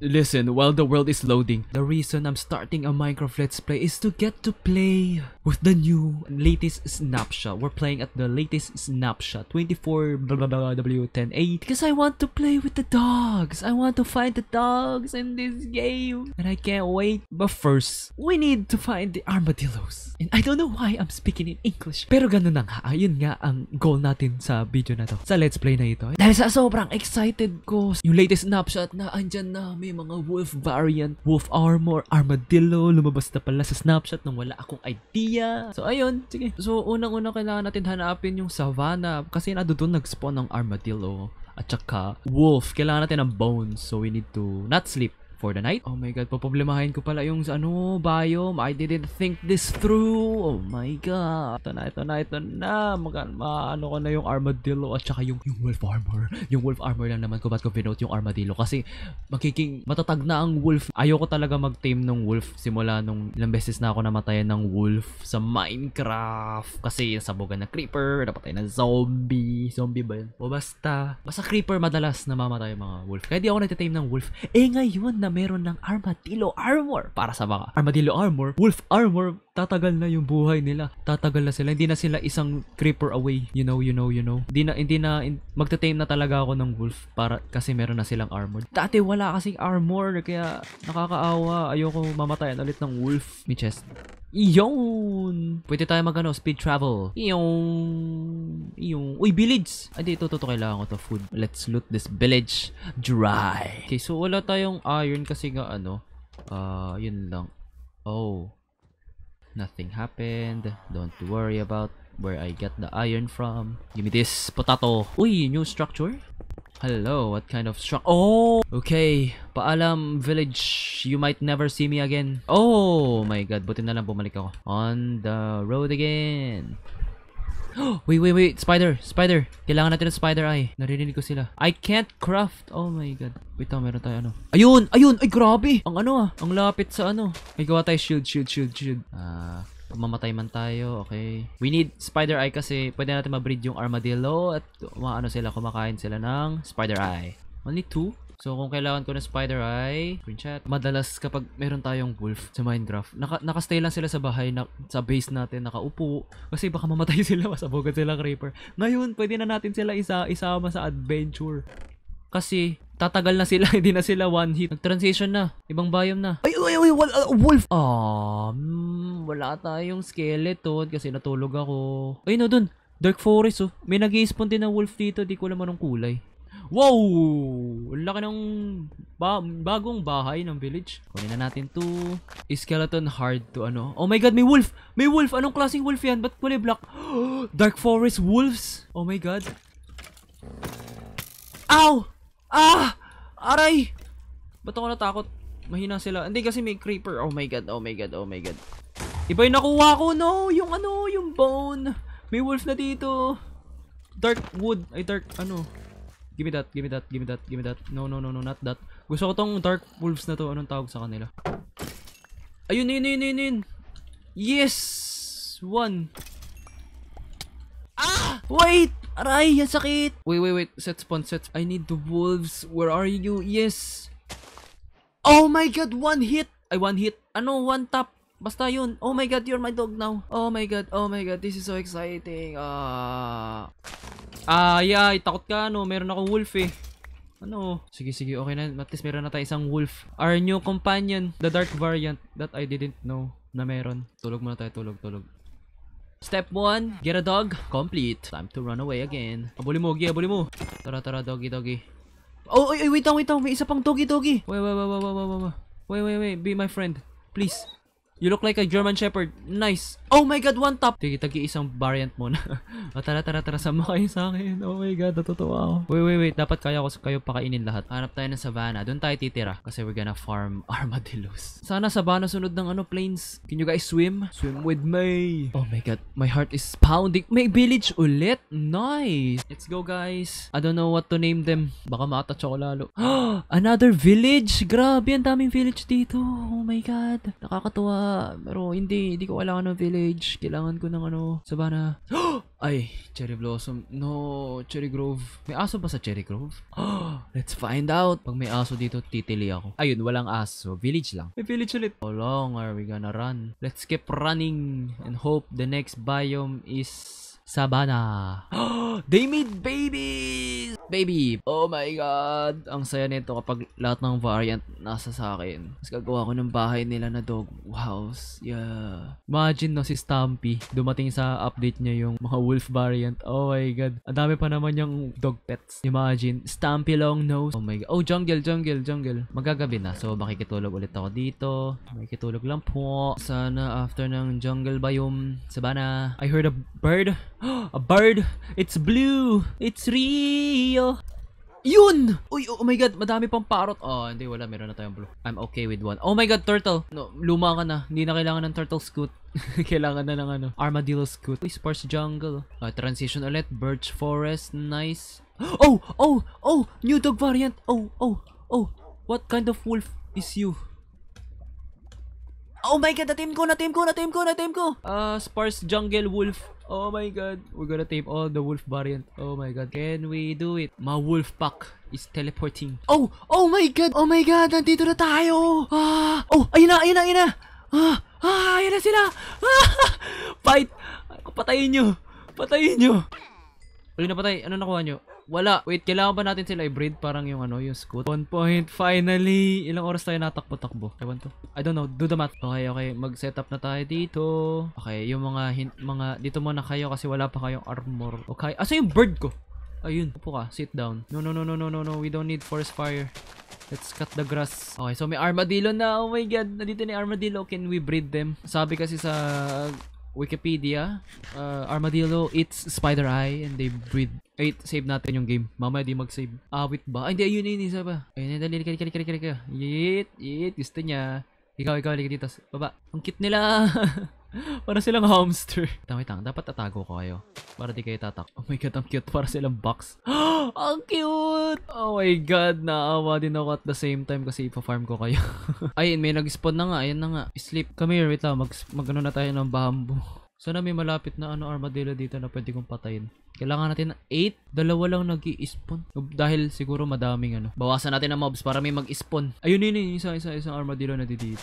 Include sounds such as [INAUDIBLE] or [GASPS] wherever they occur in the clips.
Listen, while the world is loading, the reason I'm starting a Minecraft Let's Play is to get to play with the new latest snapshot. We're playing at the latest snapshot, 24 blah, blah, blah, W108. Because I want to play with the dogs. I want to find the dogs in this game. And I can't wait. But first, we need to find the armadillos. And I don't know why I'm speaking in English. Pero ganun na nga. Ayun nga ang goal natin sa video na to. Sa let's play na ito. Dahil sa sobrang excited ko. Yung latest snapshot na andyan na may mga wolf variant, wolf armor, armadillo. Lumabas na pala sa snapshot nang wala akong idea India. So, ayun. Sige. So, unang-una kailangan natin hanapin yung savanna kasi na doon nag-spawn ng armadillo at saka wolf. Kailangan natin ng bones. So, we need to not sleep for the night. Oh my god, poproblemahin ko pala yung sa ano, biome. I didn't think this through. Oh my god. Ito na, ito na, ito na. Mag maano ko na yung armadillo at saka yung, yung wolf armor. Yung wolf armor lang naman ko ba't ko pinote yung armadillo kasi magiging matatag na ang wolf. Ayoko talaga mag-tame ng wolf simula nung ilang beses na ako namatayan ng wolf sa Minecraft kasi nasabugan ng creeper, napatay ng zombie. Zombie ba yun? O basta, basta creeper madalas namamatay mga wolf. Kaya di ako nagtitame ng wolf. Eh ngayon na meron ng armadillo armor para sa mga armadillo armor, wolf armor, tatagal na yung buhay nila. Tatagal na sila. Hindi na sila isang creeper away. You know, you know, you know. Hindi na, hindi na, in, magta-tame na talaga ako ng wolf para kasi meron na silang armor. Dati wala kasing armor kaya nakakaawa. Ayoko mamatayan ulit ng wolf. May chest. Iyon! Pwede tayo magano speed travel. Iyon! Iyon! Uy, village! Ay, dito, toto, kailangan ko to food. Let's loot this village dry. Okay, so wala tayong iron kasi nga ano. Ah, uh, yun lang. Oh. Nothing happened. Don't worry about where I get the iron from. Give me this potato. Uy, new structure? Hello, what kind of strong- Oh! Okay, paalam village, you might never see me again. Oh my god, buti na lang bumalik ako. On the road again. [GASPS] wait, wait, wait. Spider. Spider. Kailangan natin ng spider eye. Naririnig ko sila. I can't craft. Oh my god. Wait, oh, meron tayo ano. Ayun! Ayun! Ay, grabe! Ang ano ah. Ang lapit sa ano. May gawa tayo shield, shield, shield, shield. Ah, Mamatay man tayo. Okay. We need spider eye kasi pwede natin mabreed yung armadillo at maano sila, kumakain sila ng spider eye. Only two? So, kung kailangan ko ng spider eye, chat. Madalas kapag meron tayong wolf sa Minecraft, naka, nakastay lang sila sa bahay, na, sa base natin, nakaupo. Kasi baka mamatay [LAUGHS] sila, masabogan sila creeper. Ngayon, pwede na natin sila isa, isama sa adventure. Kasi, Tatagal na sila, [LAUGHS] hindi na sila one hit. Nag-transition na. Ibang biome na. Ay, ay, ay, wal, uh, wolf! Um, wala tayong skeleton kasi natulog ako. Ay, no, dun. Dark forest, oh. May nag spawn din na wolf dito. Di ko alam anong kulay. Wow! Ang laki ng ba bagong bahay ng village. Kunin na natin to. Skeleton hard to ano. Oh my god, may wolf! May wolf! Anong klaseng wolf yan? Ba't kulay black? [GASPS] Dark forest wolves! Oh my god. Ow! Ah! Aray! Ba't ako natakot? Mahina sila. Hindi kasi may creeper. Oh my god, oh my god, oh my god. Iba yung nakuha ko, no! Yung ano, yung bone. May wolf na dito. Dark wood. Ay, dark, ano. Give me that, give me that, give me that, give me that. No, no, no, no, not that. Gusto ko tong dark wolves na to. Anong tawag sa kanila? Ayun, yun, yun, yun, yun. Yes! One. Ah! Wait! Aray, yan sakit! Wait, wait, wait. Set spawn, set. I need the wolves. Where are you? Yes! Oh my god, one hit! I one hit. Ano, one tap. Basta yun. Oh my god, you're my dog now. Oh my god, oh my god, this is so exciting. Ah. Ah, yeah, takot ka ano, meron ako wolf eh. Ano? Sige, sige, okay na. At least meron na tayo isang wolf. Our new companion, the dark variant that I didn't know na meron. Tulog muna tayo, tulog, tulog. Step 1, get a dog. Complete. Time to run away again. Abuli mo, Ogie. Abuli mo. Tara, tara, doggy, doggy. Oh, oy, oy, wait lang, wait lang. May isa pang doggy, doggy. Wait, wait, wait, wait, wait, wait, wait. Wait, wait, wait. Be my friend. Please. You look like a German Shepherd. Nice. Oh my god, one top! Sige, tagi-isang variant muna. o, [LAUGHS] ah, tara, tara, tara, sama kayo sa akin. Oh my god, natutuwa ako. Wait, wait, wait. Dapat kaya ko kayo pakainin lahat. Hanap tayo ng savanna. Doon tayo titira. Kasi we're gonna farm [LAUGHS] armadillos. Sana savanna sunod ng ano, plains. Can you guys swim? Swim with me! Oh my god, my heart is pounding. May village ulit? Nice! Let's go, guys. I don't know what to name them. Baka ma-attach ako lalo. [GASPS] Another village! Grabe, ang daming village dito. Oh my god. Nakakatuwa. Pero hindi, hindi ko alam ano village college. Kailangan ko ng ano, sabana. [GASPS] Ay, Cherry Blossom. No, Cherry Grove. May aso ba sa Cherry Grove? [GASPS] Let's find out. Pag may aso dito, titili ako. Ayun, walang aso. Village lang. May village ulit. How long are we gonna run? Let's keep running and hope the next biome is sabana. [GASPS] They made babies! Baby, oh my god. Ang saya nito kapag lahat ng variant nasa sa akin. Mas gagawa ko ng bahay nila na dog house. Yeah. Imagine no si Stampy dumating sa update niya yung mga wolf variant. Oh my god. Ang dami pa naman yung dog pets. Imagine Stampy long nose. Oh my god. Oh jungle, jungle, jungle. Magagabi na. So makikitulog ulit ako dito. Makikitulog lang po. Sana after ng jungle biome, sabana. I heard a bird. [GASPS] a bird. It's blue. It's real tayo. Yun! Uy, oh, oh my god, madami pang parrot. Oh, hindi, wala. Meron na tayong blue. I'm okay with one. Oh my god, turtle. No, luma ka na. Hindi na kailangan ng turtle scoot. [LAUGHS] kailangan na ng ano, armadillo scoot. Uy, sparse jungle. Oh, uh, transition ulit. Birch forest. Nice. [GASPS] Oh! Oh! Oh! New dog variant! Oh! Oh! Oh! What kind of wolf is you? Oh my god, na-team ko! Na-team ko! Na-team ko! Na-team ko! Uh, sparse jungle wolf. Oh my god, we're gonna tape all the wolf variant. Oh my god, can we do it? My wolf pack is teleporting. Oh! Oh my god! Oh my god, nandito na tayo! Ah! Oh, ayun na, ayun na, ayun na! Ah! Ah! Ayun na sila! Ah! [LAUGHS] Fight! Patayin nyo! Patayin nyo! Ayun na patay, ano nakuha nyo? Wala. Wait, kailangan ba natin sila i-breed? Parang yung ano, yung scoot. One point, finally. Ilang oras tayo natakbo-takbo? Ewan to. I don't know. Do the math. Okay, okay. Mag-setup na tayo dito. Okay, yung mga, hint, mga, dito muna kayo kasi wala pa kayong armor. Okay. Asa yung bird ko? Ayun. Upo ka. Sit down. No, no, no, no, no, no, no. We don't need forest fire. Let's cut the grass. Okay, so may armadillo na. Oh my god, nandito ni armadillo. Can we breed them? Sabi kasi sa Wikipedia, uh, Armadillo eats spider eye and they breed. Ay, save natin yung game. Mamaya di mag-save. Awit ba? Ay, hindi, ayun, ayun, isa pa. Ayun, dali, dali, dali, dali, dali, dali. Yeet, yeet, gusto niya. Ikaw, ikaw, halika dito. Baba. Ang cute nila. [LAUGHS] para silang hamster. [LAUGHS] Tama lang, dapat tatago ko kayo. Para di kayo tatak. Oh my god, ang cute. Para silang box. [GASPS] ang cute! Oh my god, naawa din ako at the same time kasi ipa-farm ko kayo. [LAUGHS] Ayun, may nag-spawn na nga. Ayun na nga. Sleep. Come here, wait lang. Mag-ano mag na tayo ng bamboo. [LAUGHS] Sana may malapit na ano armadillo dito na pwede kong patayin. Kailangan natin ng 8. Dalawa lang nag i spawn Dahil siguro madaming ano. Bawasan natin ang mobs para may mag-spawn. Ayun, yun, yun. Isa, isang armadillo na dito.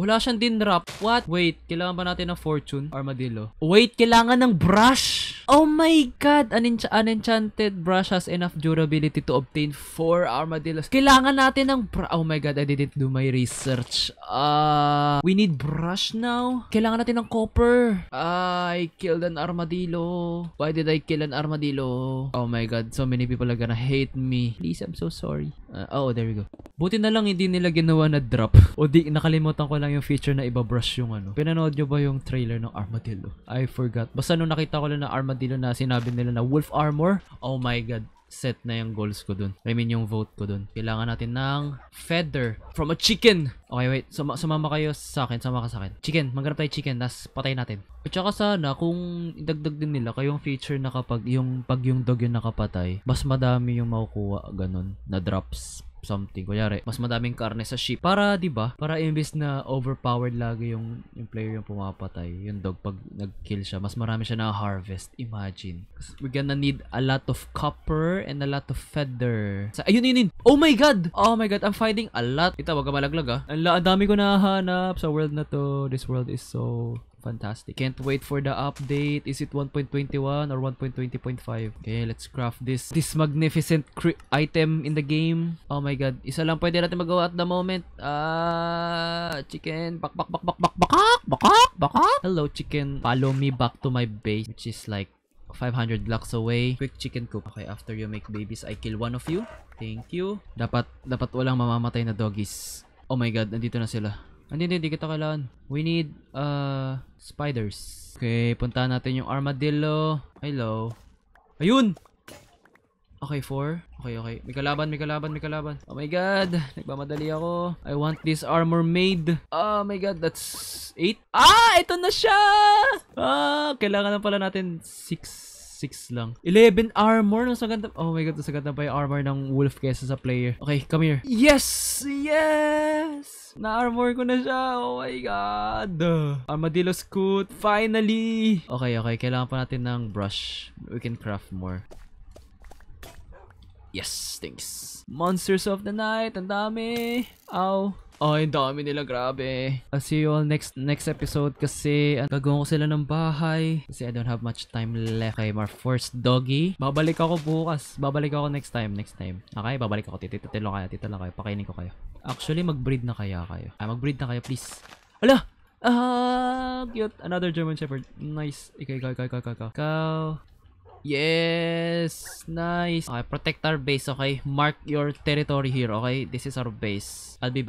Wala siyang din rap. What? Wait, kailangan ba natin ng fortune? Armadillo. Wait, kailangan ng brush! Oh my God! An, ench- an enchanted brush has enough durability to obtain 4 armadillos. Kailangan natin ng bra- Oh my God, I didn't do my research. Uh, we need brush now. Kailangan natin ng copper. Uh, I killed an armadillo. Why did I kill an armadillo? Oh my God, so many people are gonna hate me. Please, I'm so sorry. Uh, oh, there we go. Buti na lang hindi nila ginawa na drop. O di, nakalimutan ko lang yung feature na iba-brush yung ano. Pinanood nyo ba yung trailer ng armadillo? I forgot. Basta nung nakita ko lang na armadillo dilo na sinabi nila na Wolf Armor. Oh my god set na yung goals ko dun. I mean, yung vote ko dun. Kailangan natin ng feather from a chicken. Okay, wait. Sum sumama kayo sa akin. Sama ka sa akin. Chicken. Maghanap tayo chicken. Tapos patay natin. At saka sana, kung idagdag din nila kayong feature na kapag yung, pag yung dog yung nakapatay, mas madami yung makukuha. Ganun. Na drops something. Kunyari, mas madaming karne sa sheep. Para, di ba? Para imbis na overpowered lagi yung, yung player yung pumapatay, yung dog pag nag-kill siya, mas marami siya na-harvest. Imagine. We're gonna need a lot of copper and a lot of feather. Sa, ayun, yun, yun. Oh my God! Oh my God, I'm finding a lot. Ito, wag ka malaglag ah. Ang dami ko nahanap sa world na to. This world is so Fantastic. Can't wait for the update. Is it 1.21 or 1.20.5? Okay, let's craft this this magnificent item in the game. Oh my god. Isa lang pwede natin magawa at the moment. Ah, uh, chicken. Bak, bak, bak, bak, bak, bakak, bakak, bakak. Hello, chicken. Follow me back to my base, which is like 500 blocks away. Quick chicken coop. Okay, after you make babies, I kill one of you. Thank you. Dapat, dapat walang mamamatay na doggies. Oh my god, nandito na sila. Hindi, hindi, hindi kita kailangan. We need, uh, spiders. Okay, punta natin yung armadillo. Hello. Ayun! Okay, four. Okay, okay. May kalaban, may kalaban, may kalaban. Oh my god. Nagmamadali ako. I want this armor made. Oh my god, that's eight. Ah! Ito na siya! Ah! Kailangan na pala natin six. 6 lang. 11 armor. Mas maganda. Oh my god, mas maganda pa yung armor ng wolf kesa sa player. Okay, come here. Yes! Yes! Na-armor ko na siya. Oh my god. Armadillo scoot. Finally! Okay, okay. Kailangan pa natin ng brush. We can craft more. Yes, thanks. Monsters of the night. Ang dami. Ow. Oh, yung dami nila, grabe. I'll see you all next next episode kasi ah, gagawin ko sila ng bahay. Kasi I don't have much time left. Okay, my first doggy. Babalik ako bukas. Babalik ako next time, next time. Okay, babalik ako. Tititilo kayo, titilo kayo. Pakainin ko kayo. Actually, mag-breed na kaya kayo. Ah, mag-breed na kayo, please. Ala! Ah, cute. Another German Shepherd. Nice. Ikaw, ikaw, ikaw, ikaw, ikaw. Ikaw. Yes! Nice! Okay, protect our base, okay? Mark your territory here, okay? This is our base. I'll be back.